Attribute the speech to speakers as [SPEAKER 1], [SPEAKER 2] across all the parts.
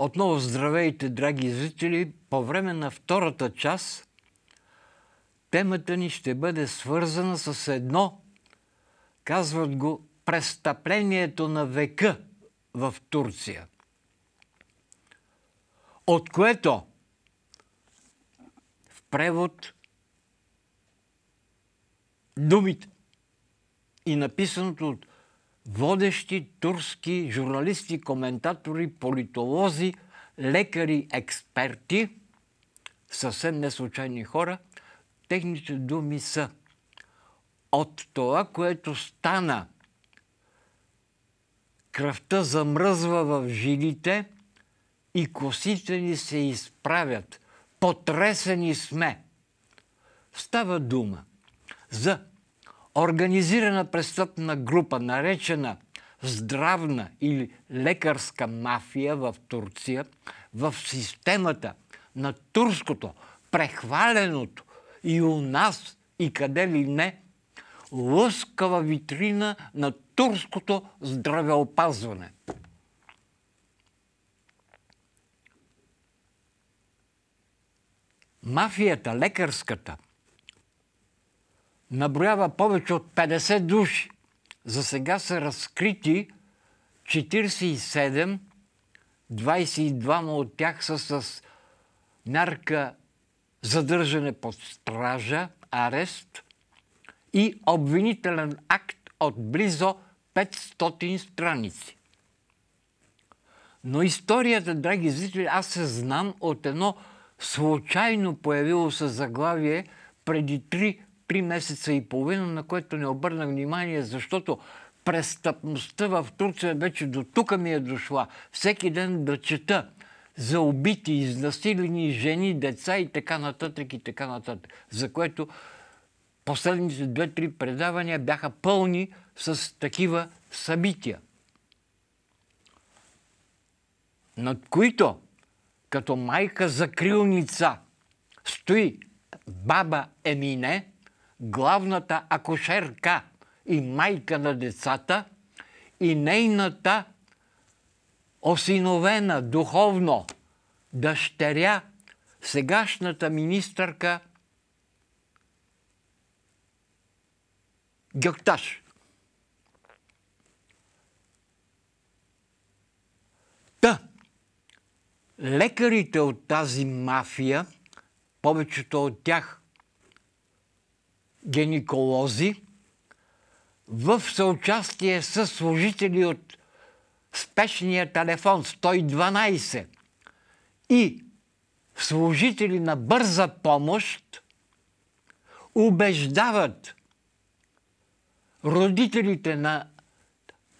[SPEAKER 1] Отново здравейте, драги зрители! По време на втората част темата ни ще бъде свързана с едно, казват го, престъплението на века в Турция. От което в превод думите и написаното от водещи турски журналисти, коментатори, политолози, лекари, експерти, съвсем неслучайни хора, техните думи са от това, което стана – кръвта замръзва в жилите и косите ни се изправят. Потресени сме. Става дума за Организирана престъпна група, наречена здравна или лекарска мафия в Турция, в системата на турското, прехваленото и у нас, и къде ли не, лъскава витрина на турското здравеопазване. Мафията, лекарската – наброява повече от 50 души. За сега са разкрити 47, 22 от тях са с нарка задържане под стража, арест и обвинителен акт от близо 500 страници. Но историята, драги зрители, аз се знам от едно случайно появило се заглавие преди три Три месеца и половина, на което не обърнах внимание, защото престъпността в Турция вече до тук ми е дошла. Всеки ден да чета за убити, изнасилени жени, деца и така нататък и така нататък. За което последните две-три предавания бяха пълни с такива събития. Над които, като майка закрилница, стои баба Емине – главната акушерка и майка на децата и нейната осиновена духовно дъщеря, сегашната министърка Гъкташ. Та, лекарите от тази мафия, повечето от тях гинеколози в съучастие с служители от спешния телефон 112 и служители на бърза помощ убеждават родителите на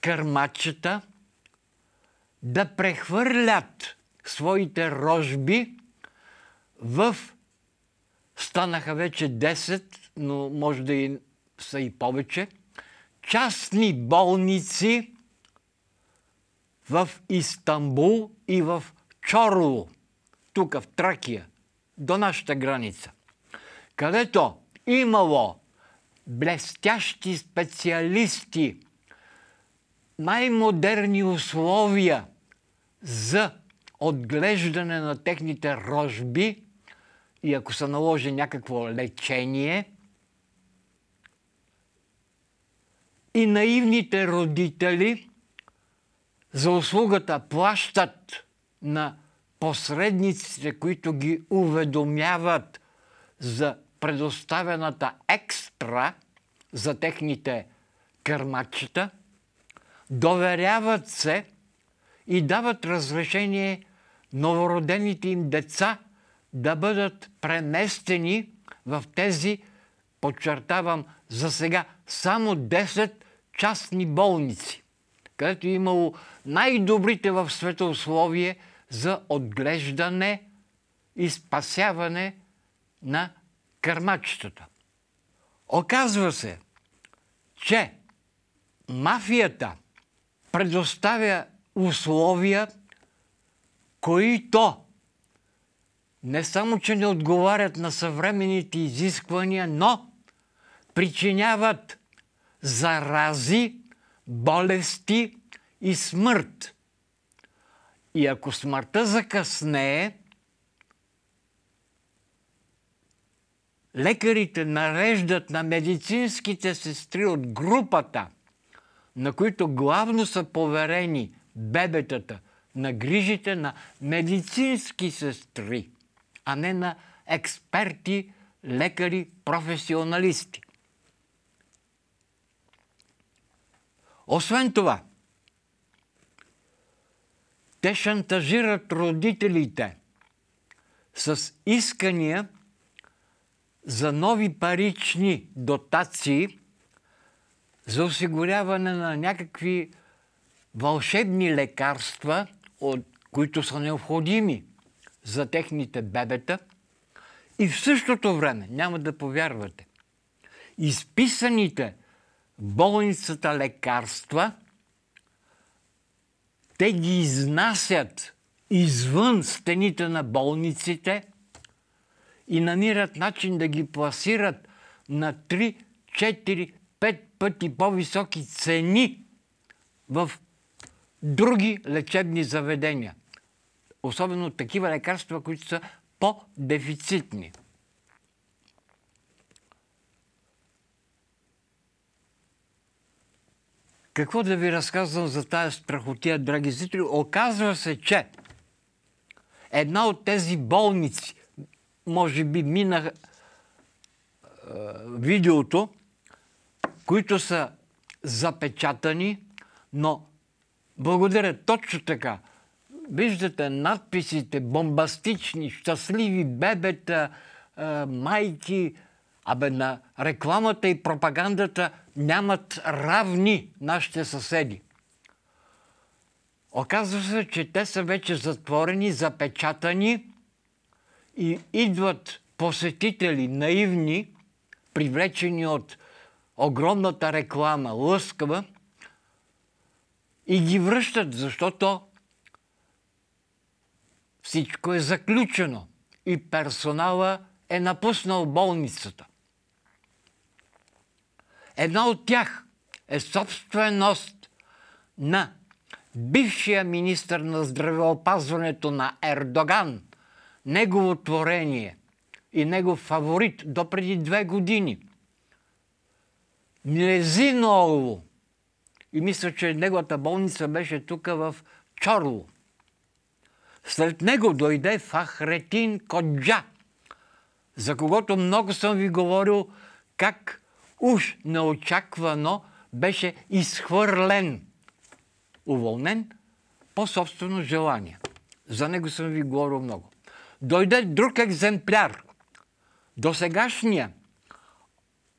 [SPEAKER 1] кърмачета да прехвърлят своите рожби в станаха вече 10 но може да и са и повече, частни болници в Истанбул и в Чорло, тук в Тракия, до нашата граница, където имало блестящи специалисти, най-модерни условия за отглеждане на техните рожби и ако се наложи някакво лечение, и наивните родители за услугата плащат на посредниците, които ги уведомяват за предоставената екстра за техните кърмачета, доверяват се и дават разрешение новородените им деца да бъдат преместени в тези, подчертавам, за сега само 10 частни болници, където е имало най-добрите в света условия за отглеждане и спасяване на кърмачетата. Оказва се, че мафията предоставя условия, които не само, че не отговарят на съвременните изисквания, но причиняват зарази, болести и смърт. И ако смъртта закъснее, лекарите нареждат на медицинските сестри от групата, на които главно са поверени бебетата, на грижите на медицински сестри, а не на експерти, лекари, професионалисти. Освен това, те шантажират родителите с искания за нови парични дотации за осигуряване на някакви вълшебни лекарства, от които са необходими за техните бебета. И в същото време, няма да повярвате, изписаните болницата лекарства, те ги изнасят извън стените на болниците и намират начин да ги пласират на 3, 4, 5 пъти по-високи цени в други лечебни заведения. Особено такива лекарства, които са по-дефицитни. Какво да ви разказвам за тази страхотия, драги зрители? Оказва се, че една от тези болници, може би мина е, видеото, които са запечатани, но благодаря точно така. Виждате надписите, бомбастични, щастливи бебета, е, майки, Абе на рекламата и пропагандата нямат равни нашите съседи. Оказва се, че те са вече затворени, запечатани и идват посетители наивни, привлечени от огромната реклама, лъскава, и ги връщат, защото всичко е заключено и персонала е напуснал болницата. Една от тях е собственост на бившия министр на здравеопазването на Ердоган, негово творение и негов фаворит до преди две години. Незиново. И мисля, че неговата болница беше тук в Чорло. След него дойде Фахретин Коджа, за когото много съм ви говорил как уж неочаквано беше изхвърлен, уволнен по собствено желание. За него съм ви говорил много. Дойде друг екземпляр. До сегашния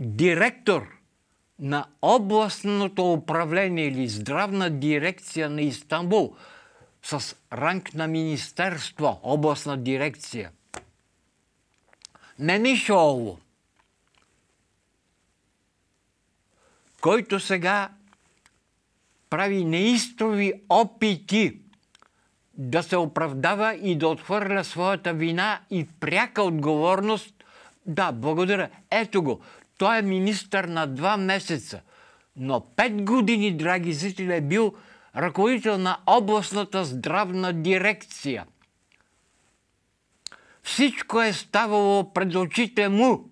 [SPEAKER 1] директор на областното управление или здравна дирекция на Истанбул с ранг на министерство, областна дирекция. Не Менишоолу който сега прави неистови опити да се оправдава и да отхвърля своята вина и пряка отговорност. Да, благодаря. Ето го. Той е министър на два месеца. Но пет години, драги зрители, е бил ръководител на областната здравна дирекция. Всичко е ставало пред очите му,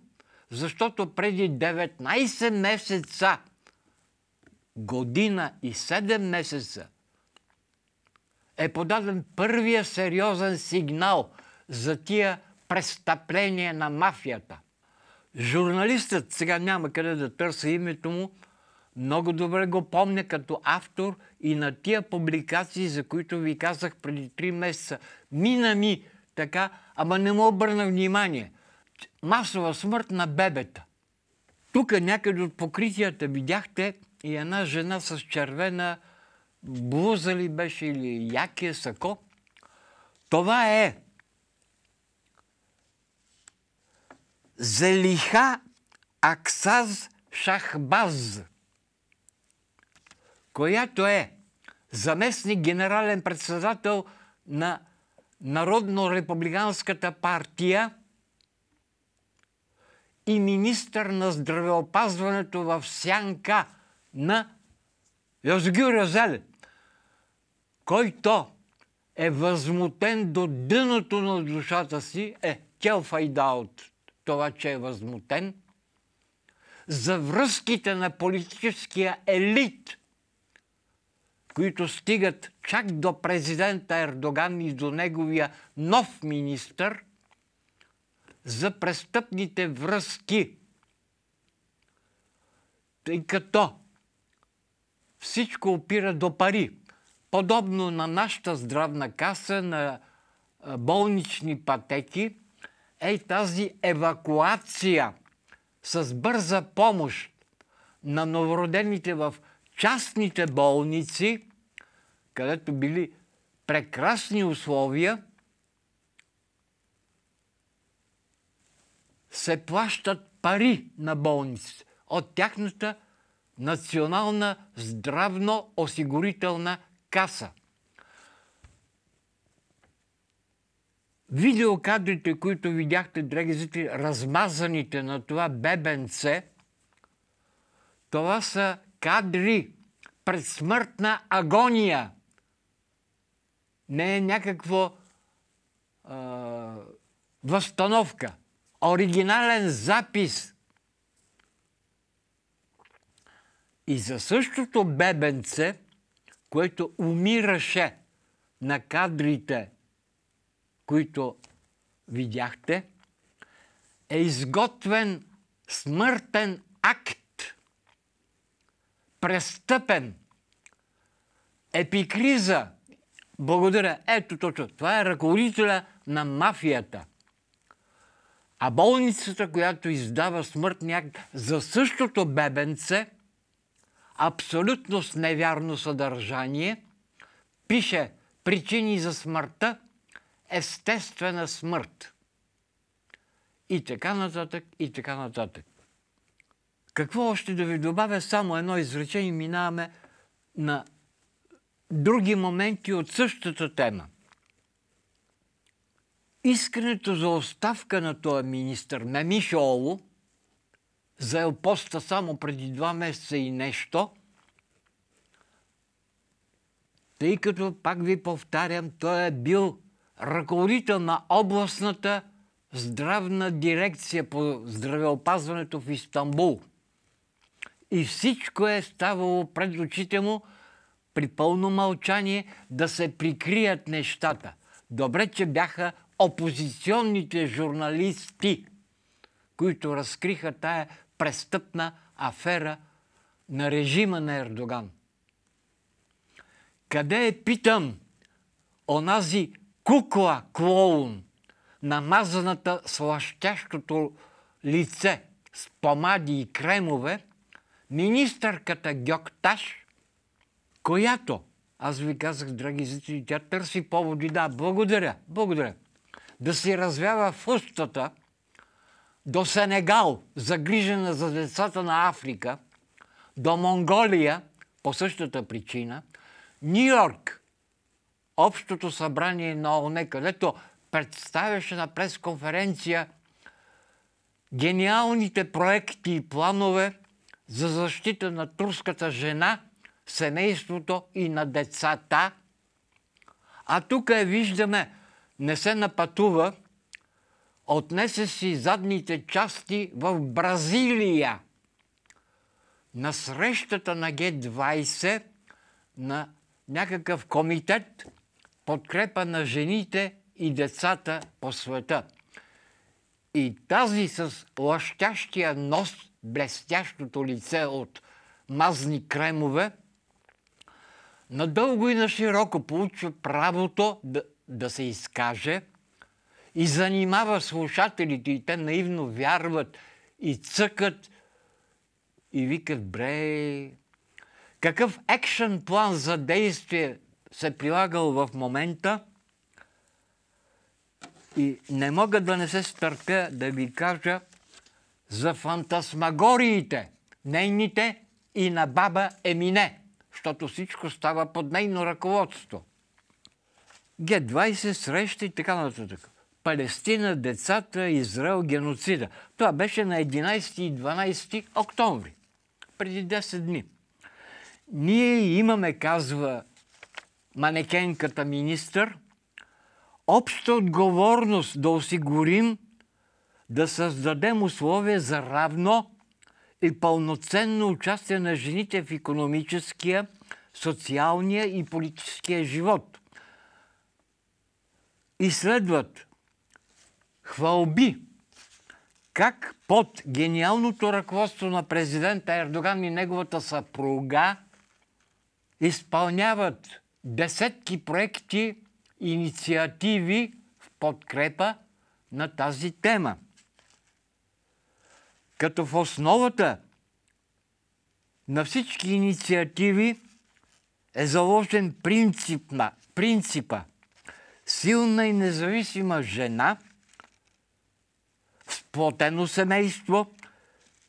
[SPEAKER 1] защото преди 19 месеца – година и 7 месеца е подаден първия сериозен сигнал за тия престъпления на мафията. Журналистът, сега няма къде да търся името му, много добре го помня като автор и на тия публикации, за които ви казах преди 3 месеца. Мина ми така, ама не му обърна внимание. Масова смърт на бебета. Тук някъде от покритията видяхте и една жена с червена блуза ли беше или Якия сако. Това е Зелиха Аксаз Шахбаз, която е заместник генерален председател на Народно-републиканската партия и министър на здравеопазването в Сянка – на Язогил Разален, който е възмутен до дъното на душата си, е файда от това, че е възмутен, за връзките на политическия елит, които стигат чак до президента Ердоган и до неговия нов министър, за престъпните връзки. Тъй като всичко опира до пари. Подобно на нашата здравна каса, на болнични пътеки, е тази евакуация с бърза помощ на новородените в частните болници, където били прекрасни условия, се плащат пари на болниците от тяхната национална здравно-осигурителна каса. Видеокадрите, които видяхте, дрегезите, размазаните на това бебенце, това са кадри смъртна агония. Не е някакво възстановка. Оригинален запис – И за същото бебенце, което умираше на кадрите, които видяхте, е изготвен смъртен акт, престъпен, епикриза. Благодаря. Ето точно. Това е ръководителя на мафията. А болницата, която издава смъртния акт за същото бебенце – абсолютно с невярно съдържание, пише причини за смъртта, естествена смърт. И така нататък, и така нататък. Какво още да ви добавя? Само едно изречение минаваме на други моменти от същата тема. Искането за оставка на този министър, на Олу – Оло, заел поста само преди два месеца и нещо, тъй като, пак ви повтарям, той е бил ръководител на областната здравна дирекция по здравеопазването в Истанбул. И всичко е ставало пред очите му при пълно мълчание да се прикрият нещата. Добре, че бяха опозиционните журналисти, които разкриха тая престъпна афера на режима на Ердоган. Къде е, питам, онази кукла клоун, намазаната с лащящото лице с помади и кремове, министърката Гьокташ, която, аз ви казах, драги зрители, тя търси поводи, да, благодаря, благодаря, да си развява в устата – до Сенегал, загрижена за децата на Африка, до Монголия, по същата причина, Нью Йорк, Общото събрание на ОНЕ, където представяше на пресконференция гениалните проекти и планове за защита на турската жена, семейството и на децата. А тук я е, виждаме, не се напътува – отнесе си задните части в Бразилия. На срещата на Г-20 на някакъв комитет подкрепа на жените и децата по света. И тази с лъщящия нос, блестящото лице от мазни кремове, надълго и на широко получи правото да, да се изкаже – и занимава слушателите и те наивно вярват и цъкат и викат, бре, какъв екшен план за действие се прилагал в момента и не мога да не се стърпя да ви кажа за фантасмагориите, нейните и на баба Емине, защото всичко става под нейно ръководство. Г20 срещи и така нататък. Палестина, децата, Израел, геноцида. Това беше на 11 и 12 октомври, преди 10 дни. Ние имаме, казва манекенката министър, обща отговорност да осигурим да създадем условия за равно и пълноценно участие на жените в економическия, социалния и политическия живот. И следват хвалби как под гениалното ръководство на президента Ердоган и неговата съпруга изпълняват десетки проекти, инициативи в подкрепа на тази тема. Като в основата на всички инициативи е заложен принцип на, принципа силна и независима жена – сплотено семейство,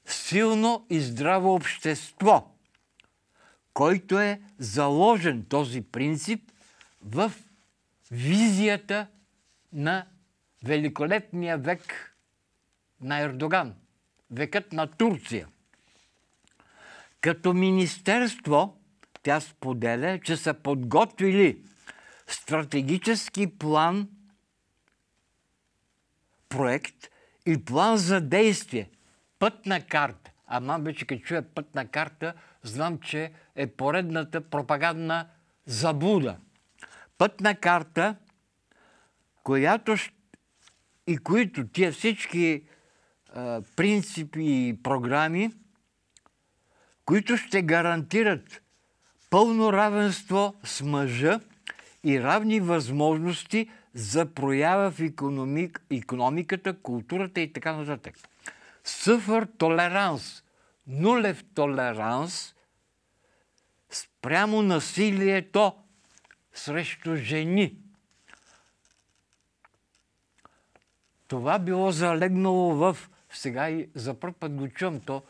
[SPEAKER 1] силно и здраво общество, който е заложен този принцип в визията на великолепния век на Ердоган, векът на Турция. Като министерство, тя споделя, че са подготвили стратегически план, проект, и план за действие. Пътна карта. Аман вече като чуя пътна карта, знам, че е поредната пропагандна заблуда. Пътна карта, която и които тия всички принципи и програми, които ще гарантират пълно равенство с мъжа и равни възможности – за проява в економик, економиката, културата и така нататък. Съфър толеранс, нулев толеранс спрямо насилието срещу жени. Това било залегнало в... Сега и за първ път го чувам, то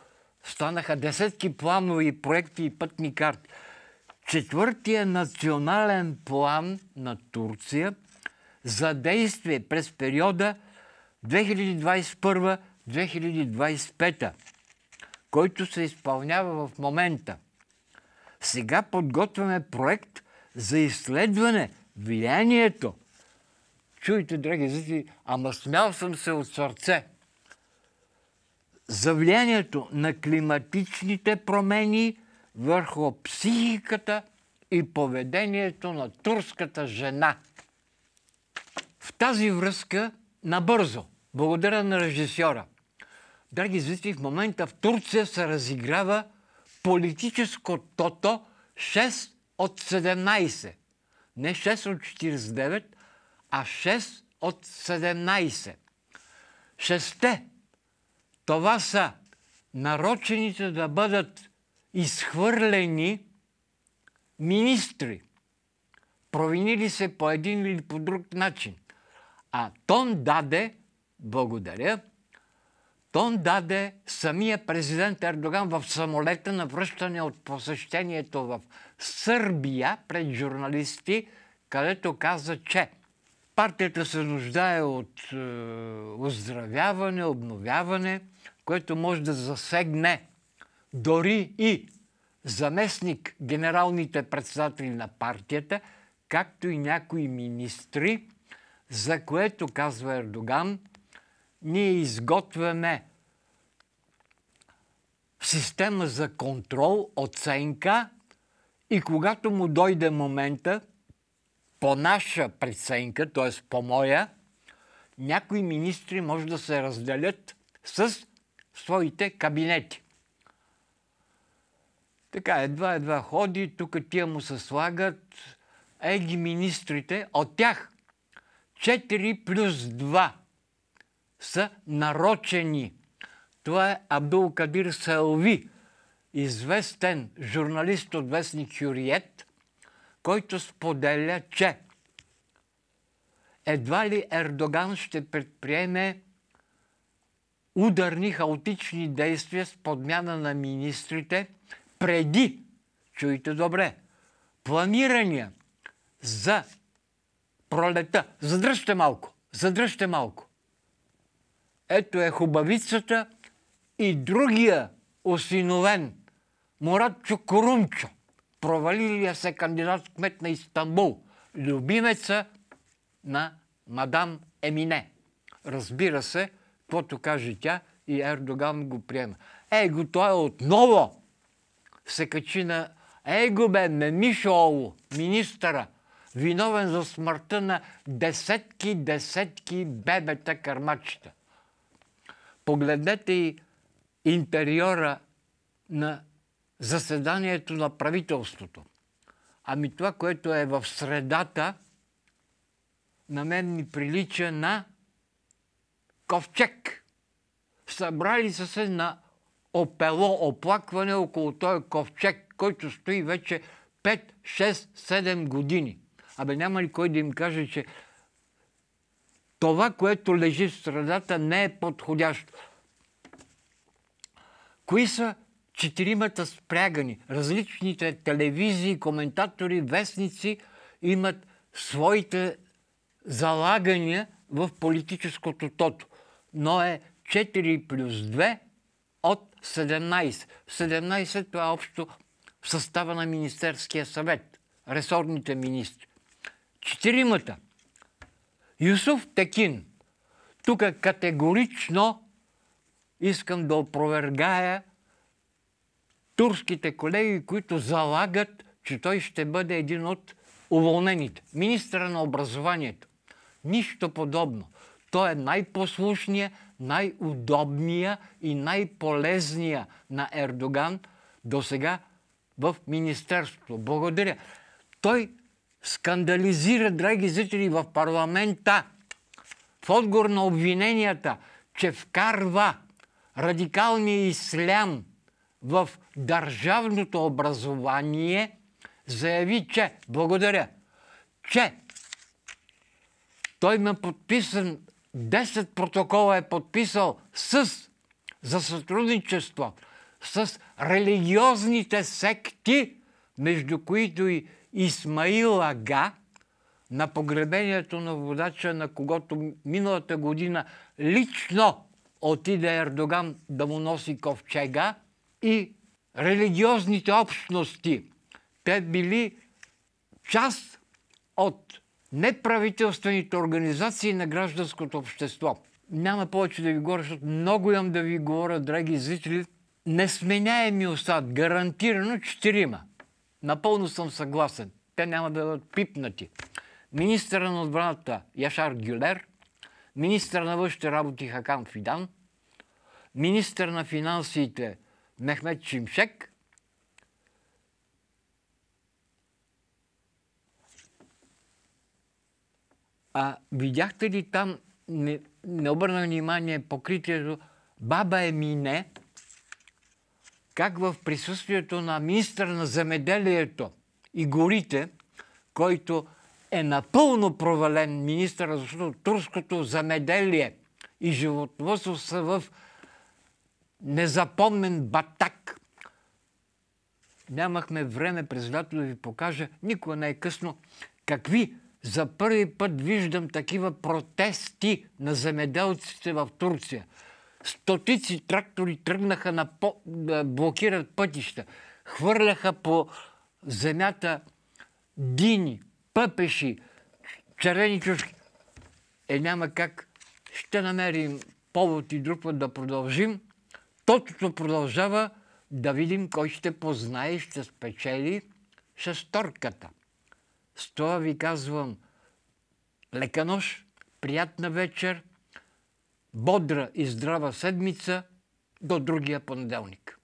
[SPEAKER 1] станаха десетки планови проекти и пътни карти. Четвъртия национален план на Турция за действие през периода 2021-2025, който се изпълнява в момента. Сега подготвяме проект за изследване влиянието. Чуйте, драги зрители, ама смял съм се от сърце. За влиянието на климатичните промени върху психиката и поведението на турската жена – в тази връзка, набързо, благодаря на режисьора, драги зрители, в момента в Турция се разиграва политическо тото 6 от 17. Не 6 от 49, а 6 от 17. Шесте, това са нарочените да бъдат изхвърлени министри, провинили се по един или по друг начин. А Тон даде, благодаря, Тон даде самия президент Ердоган в самолета на връщане от посещението в Сърбия пред журналисти, където каза, че партията се нуждае от е, оздравяване, обновяване, което може да засегне дори и заместник генералните председатели на партията, както и някои министри, за което, казва Ердоган, ние изготвяме система за контрол, оценка и когато му дойде момента, по наша преценка, т.е. по моя, някои министри може да се разделят с своите кабинети. Така, едва-едва ходи, тук тия му се слагат, еги министрите, от тях 4 плюс 2 са нарочени. Това е Абдул Кадир Салви, известен журналист от вестник Юриет, който споделя, че едва ли Ердоган ще предприеме ударни хаотични действия с подмяна на министрите преди, чуйте добре, планирания за пролета. Задръжте малко, задръжте малко. Ето е хубавицата и другия осиновен Муратчо Корумчо, провалилия е се кандидат кмет на Истанбул, любимеца на мадам Емине. Разбира се, каквото каже тя и Ердоган го приема. Ей го, той е отново се качи на... Ей го бе, Ово, министъра – виновен за смъртта на десетки, десетки бебета кърмачета. Погледнете и интериора на заседанието на правителството. Ами това, което е в средата, на мен ми прилича на ковчег. Събрали са се на опело, оплакване около този ковчег, който стои вече 5, 6, 7 години. Абе няма ли кой да им каже, че това, което лежи в средата, не е подходящо. Кои са четиримата спрягани? Различните телевизии, коментатори, вестници имат своите залагания в политическото тото. Но е 4 плюс 2 от 17. 17 това е общо в състава на Министерския съвет, ресорните министри четиримата. Юсуф Текин. Тук категорично искам да опровергая турските колеги, които залагат, че той ще бъде един от уволнените. Министра на образованието. Нищо подобно. Той е най-послушния, най-удобния и най-полезния на Ердоган до сега в Министерството. Благодаря. Той скандализира, драги зрители, в парламента в отговор на обвиненията, че вкарва радикалния ислям в държавното образование, заяви, че, благодаря, че той ме подписан, 10 протокола е подписал с, за сътрудничество с религиозните секти, между които и Исмаил Ага на погребението на водача, на когото миналата година лично отиде Ердоган да му носи ковчега и религиозните общности. Те били част от неправителствените организации на гражданското общество. Няма повече да ви говоря, защото много имам да ви говоря, драги зрители. Несменяеми остат, гарантирано четирима. Напълно съм съгласен. Те няма да бъдат пипнати. Министъра на отбраната Яшар Гюлер, министър на външните работи Хакан Фидан, министър на финансите Мехмед Чимшек – А видяхте ли там, не, не обърна внимание покритието, баба е мине, как в присъствието на министър на земеделието и горите, който е напълно провален министър, защото турското замеделие и животновътство са в незапомнен батак. Нямахме време през лято да ви покажа, никога не е късно, какви за първи път виждам такива протести на земеделците в Турция – Стотици трактори тръгнаха на по... да блокират пътища. Хвърляха по земята дини, пъпеши, червени чушки. Е, няма как. Ще намерим повод и друг път да продължим. Тотото продължава да видим кой ще познае, ще спечели шесторката. С това ви казвам лека нощ, приятна вечер – бодра и здрава седмица. До другия понеделник.